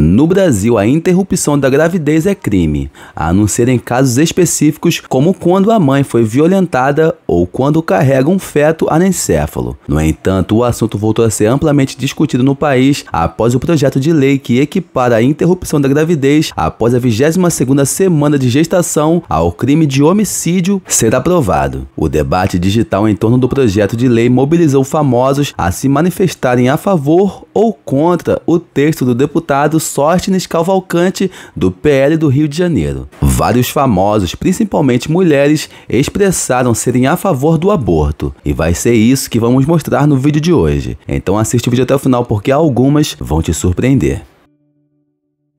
No Brasil, a interrupção da gravidez é crime, a não ser em casos específicos, como quando a mãe foi violentada ou quando carrega um feto anencefalo. No entanto, o assunto voltou a ser amplamente discutido no país após o projeto de lei que equipara a interrupção da gravidez após a 22ª semana de gestação ao crime de homicídio ser aprovado. O debate digital em torno do projeto de lei mobilizou famosos a se manifestarem a favor ou contra o texto do deputado sorte nesse Calvalcante, do PL do Rio de Janeiro. Vários famosos, principalmente mulheres, expressaram serem a favor do aborto, e vai ser isso que vamos mostrar no vídeo de hoje. Então assiste o vídeo até o final porque algumas vão te surpreender.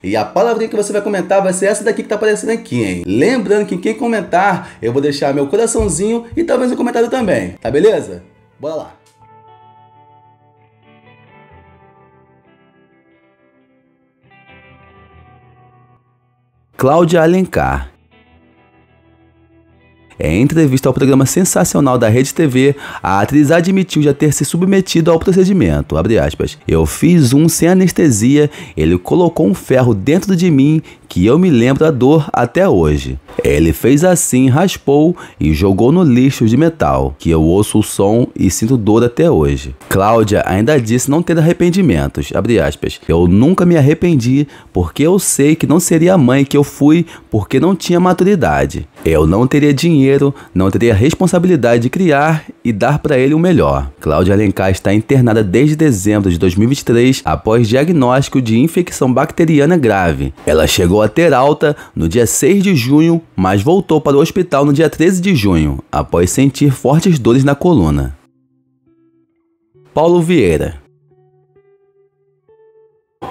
E a palavrinha que você vai comentar vai ser essa daqui que tá aparecendo aqui, hein? Lembrando que quem comentar, eu vou deixar meu coraçãozinho e talvez um comentário também, tá beleza? Bora lá! Cláudia Alencar. Em é entrevista ao programa sensacional da Rede TV, a atriz admitiu já ter se submetido ao procedimento. Eu fiz um sem anestesia, ele colocou um ferro dentro de mim que eu me lembro da dor até hoje. Ele fez assim, raspou e jogou no lixo de metal, que eu ouço o som e sinto dor até hoje. Cláudia ainda disse não ter arrependimentos, aspas, eu nunca me arrependi porque eu sei que não seria a mãe que eu fui porque não tinha maturidade. Eu não teria dinheiro, não teria responsabilidade de criar e dar para ele o melhor. Cláudia Alencar está internada desde dezembro de 2023 após diagnóstico de infecção bacteriana grave. Ela chegou chegou a ter alta no dia 6 de junho, mas voltou para o hospital no dia 13 de junho, após sentir fortes dores na coluna. Paulo Vieira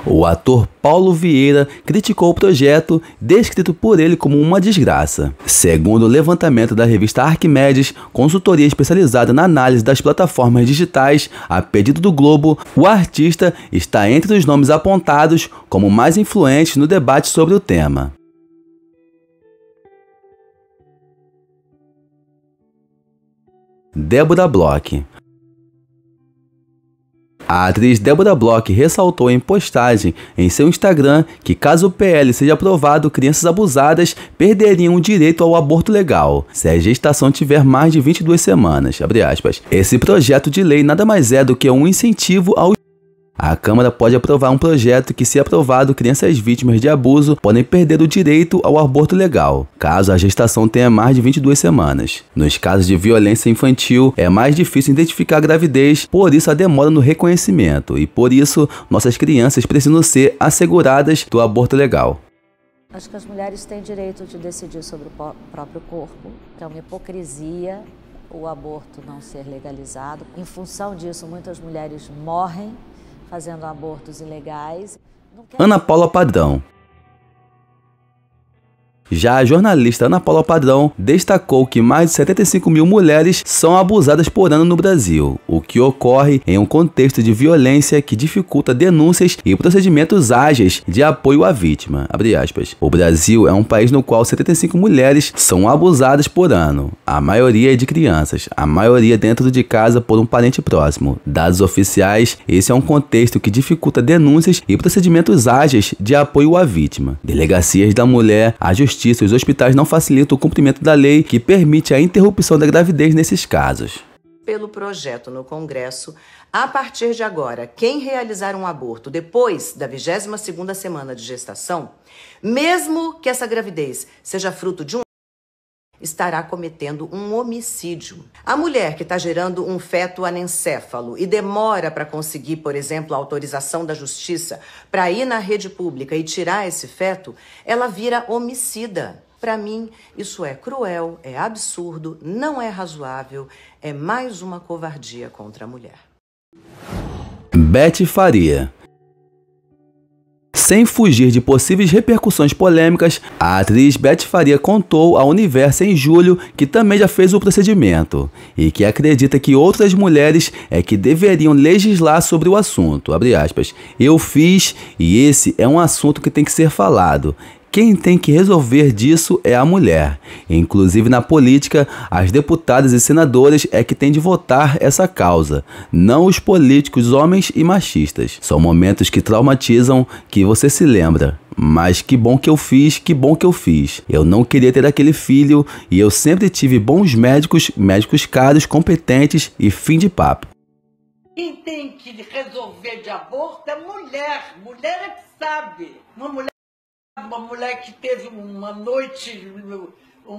o ator Paulo Vieira criticou o projeto, descrito por ele como uma desgraça. Segundo o levantamento da revista Arquimedes, consultoria especializada na análise das plataformas digitais, a pedido do Globo, o artista está entre os nomes apontados como mais influentes no debate sobre o tema. Débora Bloch. A atriz Débora Bloch ressaltou em postagem em seu Instagram que caso o PL seja aprovado, crianças abusadas perderiam o direito ao aborto legal, se a gestação tiver mais de 22 semanas, Esse projeto de lei nada mais é do que um incentivo ao a Câmara pode aprovar um projeto que, se aprovado, crianças vítimas de abuso podem perder o direito ao aborto legal, caso a gestação tenha mais de 22 semanas. Nos casos de violência infantil, é mais difícil identificar a gravidez, por isso a demora no reconhecimento, e por isso nossas crianças precisam ser asseguradas do aborto legal. Acho que as mulheres têm direito de decidir sobre o próprio corpo, que é uma hipocrisia o aborto não ser legalizado. Em função disso, muitas mulheres morrem fazendo abortos ilegais. Ana Paula Padrão, já a jornalista Ana Paula Padrão destacou que mais de 75 mil mulheres são abusadas por ano no Brasil, o que ocorre em um contexto de violência que dificulta denúncias e procedimentos ágeis de apoio à vítima. O Brasil é um país no qual 75 mulheres são abusadas por ano, a maioria é de crianças, a maioria dentro de casa por um parente próximo. Dados oficiais, esse é um contexto que dificulta denúncias e procedimentos ágeis de apoio à vítima. Delegacias da mulher, a justiça Justiça, os hospitais não facilitam o cumprimento da lei que permite a interrupção da gravidez nesses casos. Pelo projeto no Congresso, a partir de agora, quem realizar um aborto depois da 22 segunda semana de gestação, mesmo que essa gravidez seja fruto de um estará cometendo um homicídio. A mulher que está gerando um feto anencéfalo e demora para conseguir, por exemplo, a autorização da justiça para ir na rede pública e tirar esse feto, ela vira homicida. Para mim, isso é cruel, é absurdo, não é razoável, é mais uma covardia contra a mulher. Bete Faria sem fugir de possíveis repercussões polêmicas, a atriz Beth Faria contou ao Universo em julho que também já fez o procedimento e que acredita que outras mulheres é que deveriam legislar sobre o assunto. Aspas, Eu fiz e esse é um assunto que tem que ser falado. Quem tem que resolver disso é a mulher. Inclusive na política, as deputadas e senadoras é que têm de votar essa causa, não os políticos homens e machistas. São momentos que traumatizam que você se lembra. Mas que bom que eu fiz, que bom que eu fiz. Eu não queria ter aquele filho e eu sempre tive bons médicos, médicos caros, competentes e fim de papo. Quem tem que resolver de aborto é mulher. Mulher é que sabe. Uma mulher uma mulher que teve uma noite, um,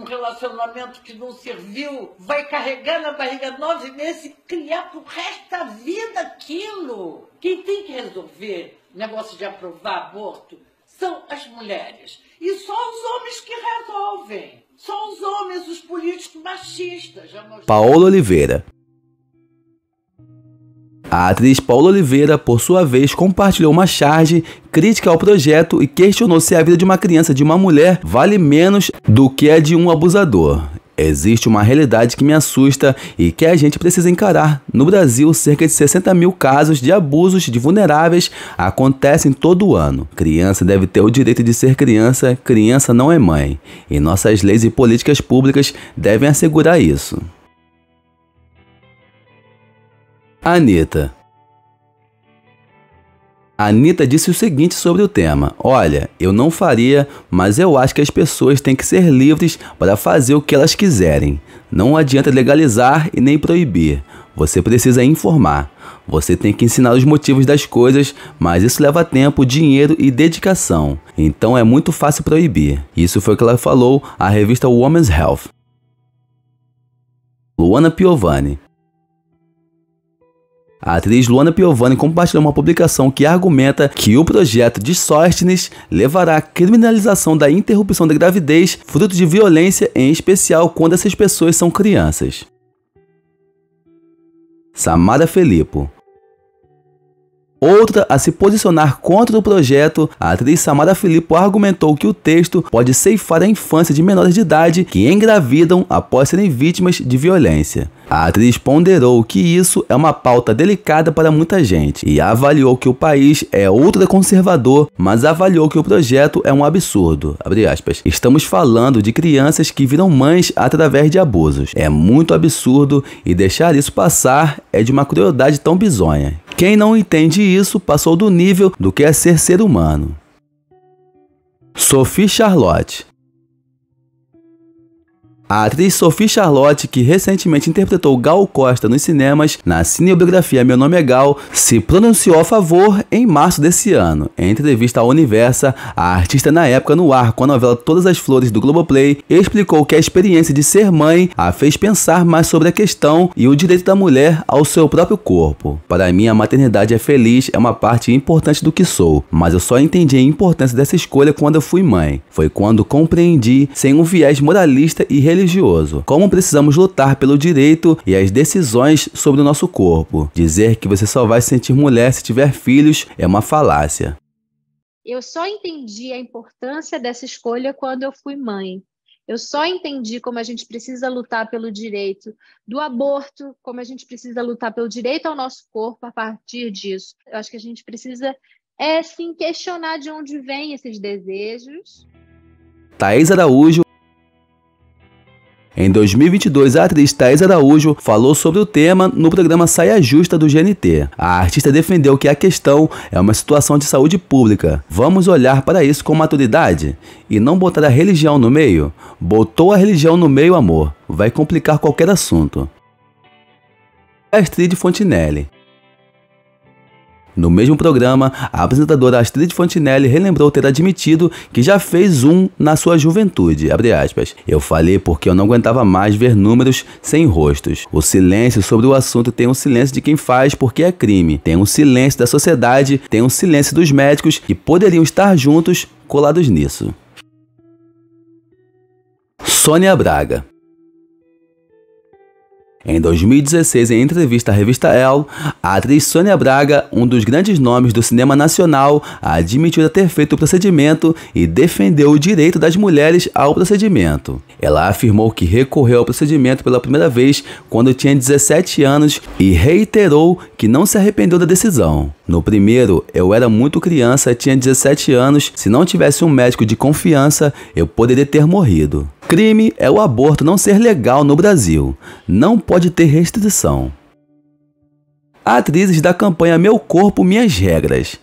um, relacionamento que não serviu, vai carregar na barriga nove meses e criar pro resto da vida aquilo. Quem tem que resolver o negócio de aprovar aborto são as mulheres. E só os homens que resolvem. Só os homens, os políticos machistas. Paola Oliveira. A atriz Paula Oliveira, por sua vez, compartilhou uma charge crítica ao projeto e questionou se a vida de uma criança de uma mulher vale menos do que a de um abusador. Existe uma realidade que me assusta e que a gente precisa encarar. No Brasil, cerca de 60 mil casos de abusos de vulneráveis acontecem todo ano. Criança deve ter o direito de ser criança, criança não é mãe. E nossas leis e políticas públicas devem assegurar isso. Anitta. Anitta disse o seguinte sobre o tema: Olha, eu não faria, mas eu acho que as pessoas têm que ser livres para fazer o que elas quiserem. Não adianta legalizar e nem proibir. Você precisa informar. Você tem que ensinar os motivos das coisas, mas isso leva tempo, dinheiro e dedicação. Então é muito fácil proibir. Isso foi o que ela falou à revista Women's Health. Luana Piovani a atriz Luana Piovani compartilhou uma publicação que argumenta que o projeto de Sóstenes levará à criminalização da interrupção da gravidez, fruto de violência, em especial quando essas pessoas são crianças. Samara Felipe Outra a se posicionar contra o projeto, a atriz Samara Filippo argumentou que o texto pode ceifar a infância de menores de idade que engravidam após serem vítimas de violência. A atriz ponderou que isso é uma pauta delicada para muita gente e avaliou que o país é ultraconservador, mas avaliou que o projeto é um absurdo. Estamos falando de crianças que viram mães através de abusos. É muito absurdo e deixar isso passar é de uma crueldade tão bizonha. Quem não entende isso passou do nível do que é ser ser humano. Sophie Charlotte a atriz Sophie Charlotte, que recentemente interpretou Gal Costa nos cinemas, na cinebiografia Meu Nome é Gal, se pronunciou a favor em março desse ano. Em entrevista ao Universa, a artista na época no ar com a novela Todas as Flores do Globoplay explicou que a experiência de ser mãe a fez pensar mais sobre a questão e o direito da mulher ao seu próprio corpo. Para mim, a maternidade é feliz, é uma parte importante do que sou, mas eu só entendi a importância dessa escolha quando eu fui mãe. Foi quando compreendi, sem um viés moralista e religioso religioso. Como precisamos lutar pelo direito e as decisões sobre o nosso corpo. Dizer que você só vai se sentir mulher se tiver filhos é uma falácia. Eu só entendi a importância dessa escolha quando eu fui mãe. Eu só entendi como a gente precisa lutar pelo direito do aborto, como a gente precisa lutar pelo direito ao nosso corpo a partir disso. Eu acho que a gente precisa é sim questionar de onde vêm esses desejos. Thaís Araújo em 2022, a atriz Thais Araújo falou sobre o tema no programa Saia Justa do GNT. A artista defendeu que a questão é uma situação de saúde pública. Vamos olhar para isso com maturidade e não botar a religião no meio. Botou a religião no meio, amor. Vai complicar qualquer assunto. Astrid Fontinelli no mesmo programa, a apresentadora Astrid Fontinelli relembrou ter admitido que já fez um na sua juventude, Eu falei porque eu não aguentava mais ver números sem rostos. O silêncio sobre o assunto tem um silêncio de quem faz porque é crime, tem um silêncio da sociedade, tem um silêncio dos médicos que poderiam estar juntos colados nisso. Sônia Braga em 2016, em entrevista à revista Elle, a atriz Sônia Braga, um dos grandes nomes do cinema nacional, admitiu ter feito o procedimento e defendeu o direito das mulheres ao procedimento. Ela afirmou que recorreu ao procedimento pela primeira vez quando tinha 17 anos e reiterou que não se arrependeu da decisão. No primeiro, eu era muito criança, tinha 17 anos, se não tivesse um médico de confiança, eu poderia ter morrido. Crime é o aborto não ser legal no Brasil. Não pode ter restrição. Atrizes da campanha Meu Corpo Minhas Regras.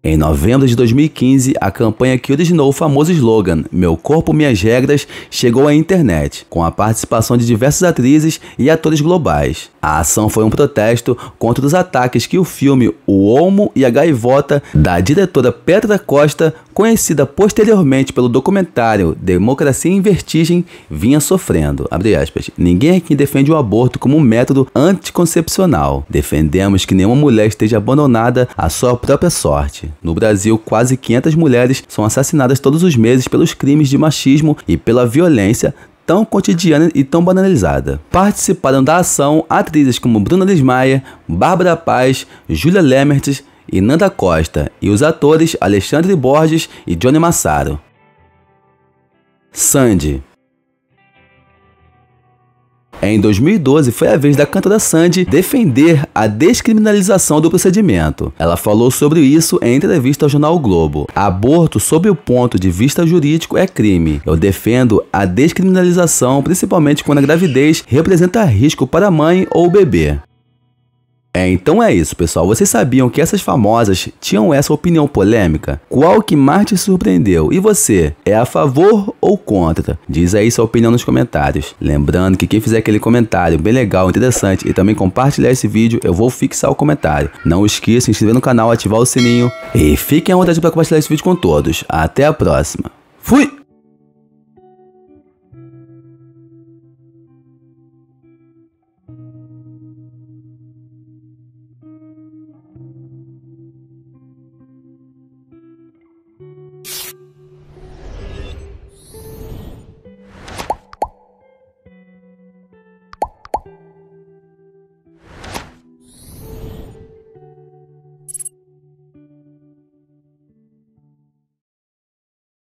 Em novembro de 2015, a campanha que originou o famoso slogan Meu Corpo Minhas Regras chegou à internet, com a participação de diversas atrizes e atores globais. A ação foi um protesto contra os ataques que o filme O Homo e a Gaivota, da diretora Petra Costa, conhecida posteriormente pelo documentário Democracia em Vertigem, vinha sofrendo. Ninguém aqui defende o aborto como um método anticoncepcional. Defendemos que nenhuma mulher esteja abandonada à sua própria sorte. No Brasil, quase 500 mulheres são assassinadas todos os meses pelos crimes de machismo e pela violência tão cotidiana e tão banalizada. Participaram da ação atrizes como Bruna Lismaia, Bárbara Paz, Júlia Lemertz e Nanda Costa, e os atores Alexandre Borges e Johnny Massaro. Sandy em 2012, foi a vez da cantora Sandy defender a descriminalização do procedimento. Ela falou sobre isso em entrevista ao jornal o Globo. Aborto, sob o ponto de vista jurídico, é crime. Eu defendo a descriminalização, principalmente quando a gravidez representa risco para a mãe ou o bebê. É, então é isso, pessoal. Vocês sabiam que essas famosas tinham essa opinião polêmica? Qual que mais te surpreendeu? E você, é a favor ou contra? Diz aí sua opinião nos comentários. Lembrando que quem fizer aquele comentário bem legal, interessante e também compartilhar esse vídeo, eu vou fixar o comentário. Não esqueça de se inscrever no canal, ativar o sininho e fiquem à vontade para compartilhar esse vídeo com todos. Até a próxima. Fui!